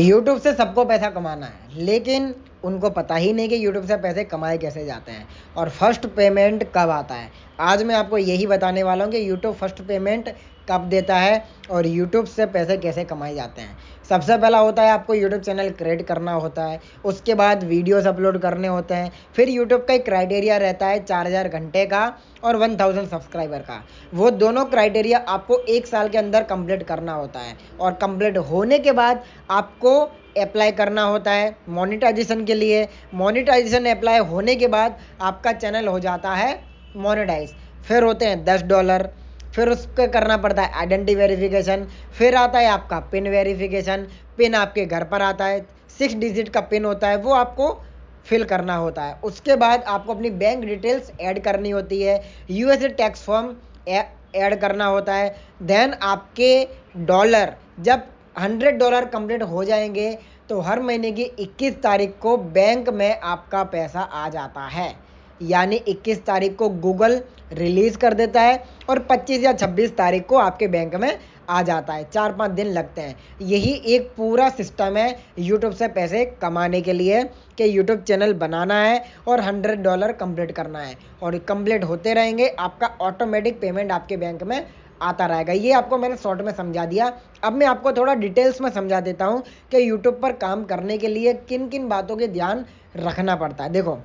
YouTube से सबको पैसा कमाना है लेकिन उनको पता ही नहीं कि यूट्यूब से पैसे कमाए कैसे जाते हैं और फर्स्ट पेमेंट कब आता है आज मैं आपको यही बताने वाला हूँ कि यूट्यूब फर्स्ट पेमेंट कब देता है और यूट्यूब से पैसे कैसे कमाए जाते हैं सबसे पहला होता है आपको यूट्यूब चैनल क्रिएट करना होता है उसके बाद वीडियोस अपलोड करने होते हैं फिर यूट्यूब का एक क्राइटेरिया रहता है चार हज़ार घंटे का और वन थाउजेंड सब्सक्राइबर का वो दोनों क्राइटेरिया आपको एक साल के अंदर कंप्लीट करना होता है और कंप्लीट होने के बाद आपको अप्लाई करना होता है मोनिटाइजेशन के लिए मोनिटाइजेशन अप्लाई होने के बाद आपका चैनल हो जाता है मोनिटाइज फिर होते हैं दस डॉलर फिर उसको करना पड़ता है आइडेंटिटी वेरिफिकेशन फिर आता है आपका पिन वेरिफिकेशन पिन आपके घर पर आता है सिक्स डिजिट का पिन होता है वो आपको फिल करना होता है उसके बाद आपको अपनी बैंक डिटेल्स ऐड करनी होती है यूएसए टैक्स फॉर्म ऐड करना होता है देन आपके डॉलर जब हंड्रेड डॉलर कंप्लीट हो जाएंगे तो हर महीने की इक्कीस तारीख को बैंक में आपका पैसा आ जाता है यानी 21 तारीख को गूगल रिलीज़ कर देता है और 25 या 26 तारीख को आपके बैंक में आ जाता है चार पाँच दिन लगते हैं यही एक पूरा सिस्टम है यूट्यूब से पैसे कमाने के लिए कि यूट्यूब चैनल बनाना है और हंड्रेड डॉलर कंप्लीट करना है और कंप्लीट होते रहेंगे आपका ऑटोमेटिक पेमेंट आपके बैंक में आता रहेगा ये आपको मैंने शॉर्ट में समझा दिया अब मैं आपको थोड़ा डिटेल्स में समझा देता हूँ कि यूट्यूब पर काम करने के लिए किन किन बातों के ध्यान रखना पड़ता है देखो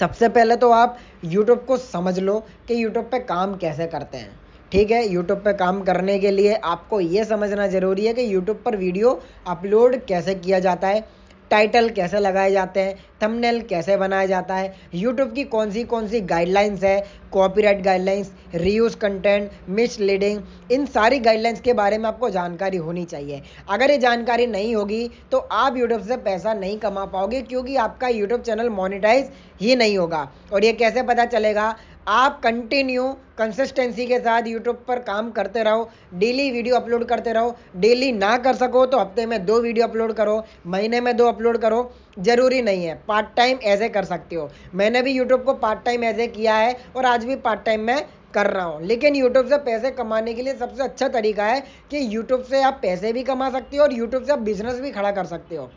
सबसे पहले तो आप यूट्यूब को समझ लो कि यूट्यूब पे काम कैसे करते हैं ठीक है यूट्यूब पे काम करने के लिए आपको ये समझना ज़रूरी है कि यूट्यूब पर वीडियो अपलोड कैसे किया जाता है टाइटल कैसे लगाए जाते हैं थंबनेल कैसे बनाया जाता है यूट्यूब की कौन सी कौन सी गाइडलाइंस है copyright guidelines reuse content misleading इन सारी गाइडलाइंस के बारे में आपको जानकारी होनी चाहिए अगर ये जानकारी नहीं होगी तो आप यूट्यूब से पैसा नहीं कमा पाओगे क्योंकि आपका यूट्यूब चैनल मोनिटाइज ही नहीं होगा और ये कैसे पता चलेगा आप कंटिन्यू कंसिस्टेंसी के साथ यूट्यूब पर काम करते रहो डेली वीडियो अपलोड करते रहो डेली ना कर सको तो हफ्ते में दो वीडियो अपलोड करो महीने में दो अपलोड करो ज़रूरी नहीं है पार्ट टाइम ऐसे कर सकते हो मैंने भी यूट्यूब को पार्ट टाइम ऐसे किया है और आज भी पार्ट टाइम में कर रहा हूँ लेकिन यूट्यूब से पैसे कमाने के लिए सबसे अच्छा तरीका है कि यूट्यूब से आप पैसे भी कमा सकते हो और यूट्यूब से आप बिजनेस भी खड़ा कर सकते हो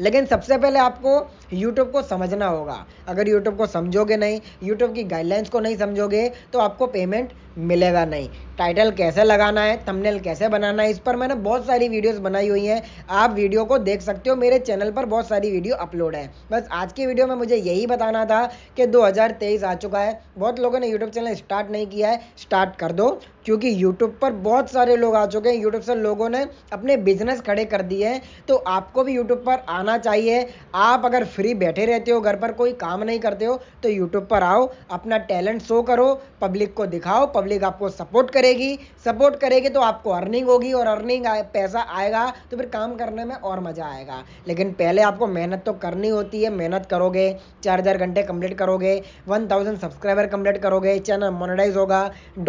लेकिन सबसे पहले आपको यूट्यूब को समझना होगा अगर यूट्यूब को समझोगे नहीं यूट्यूब की गाइडलाइंस को नहीं समझोगे तो आपको पेमेंट मिलेगा नहीं टाइटल कैसे लगाना है थंबनेल कैसे बनाना है इस पर मैंने बहुत सारी वीडियोस बनाई हुई हैं आप वीडियो को देख सकते हो मेरे चैनल पर बहुत सारी वीडियो अपलोड है बस आज की वीडियो में मुझे यही बताना था कि 2023 आ चुका है बहुत लोगों ने यूट्यूब चैनल स्टार्ट नहीं किया है स्टार्ट कर दो क्योंकि यूट्यूब पर बहुत सारे लोग आ चुके हैं यूट्यूब से लोगों ने अपने बिजनेस खड़े कर दिए हैं तो आपको भी यूट्यूब पर आना चाहिए आप अगर फ्री बैठे रहते हो घर पर कोई काम नहीं करते हो तो यूट्यूब पर आओ अपना टैलेंट शो करो पब्लिक को दिखाओ पब्लिक आपको सपोर्ट करे करेगी सपोर्ट करेगी तो आपको अर्निंग होगी और अर्निंग आए, पैसा आएगा तो फिर काम करने में और मज़ा आएगा लेकिन पहले आपको मेहनत तो करनी होती है मेहनत करोगे चार हज़ार घंटे कंप्लीट करोगे वन थाउजेंड सब्सक्राइबर कंप्लीट करोगे चैनल मोनेटाइज होगा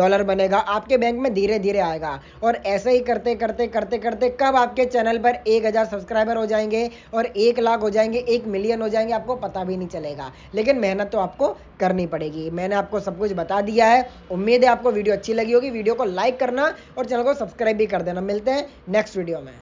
डॉलर बनेगा आपके बैंक में धीरे धीरे आएगा और ऐसे ही करते करते करते करते कब आपके चैनल पर एक हज़ार सब्सक्राइबर हो जाएंगे और एक लाख हो जाएंगे एक मिलियन हो जाएंगे आपको पता भी नहीं चलेगा लेकिन मेहनत तो आपको करनी पड़ेगी मैंने आपको सब कुछ बता दिया है उम्मीद है आपको वीडियो अच्छी लगी होगी वीडियो को लाइक करना और चैनल को सब्सक्राइब भी कर देना मिलते हैं नेक्स्ट वीडियो में